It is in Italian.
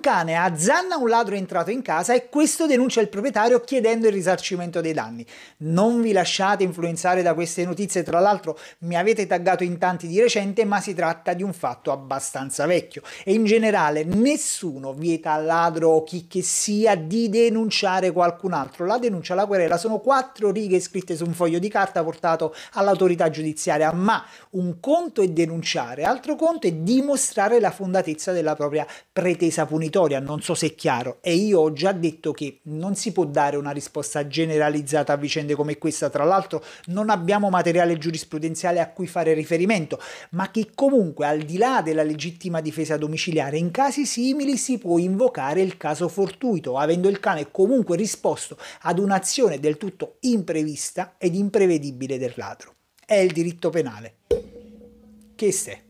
Un cane azzanna un ladro entrato in casa e questo denuncia il proprietario chiedendo il risarcimento dei danni. Non vi lasciate influenzare da queste notizie, tra l'altro mi avete taggato in tanti di recente, ma si tratta di un fatto abbastanza vecchio. E in generale nessuno vieta al ladro o chi che sia di denunciare qualcun altro. La denuncia, la querela sono quattro righe scritte su un foglio di carta portato all'autorità giudiziaria, ma un conto è denunciare, altro conto è dimostrare la fondatezza della propria pretesa punitiva Venitoria, non so se è chiaro, e io ho già detto che non si può dare una risposta generalizzata a vicende come questa, tra l'altro non abbiamo materiale giurisprudenziale a cui fare riferimento, ma che comunque al di là della legittima difesa domiciliare in casi simili si può invocare il caso fortuito, avendo il cane comunque risposto ad un'azione del tutto imprevista ed imprevedibile del ladro. È il diritto penale. Che se?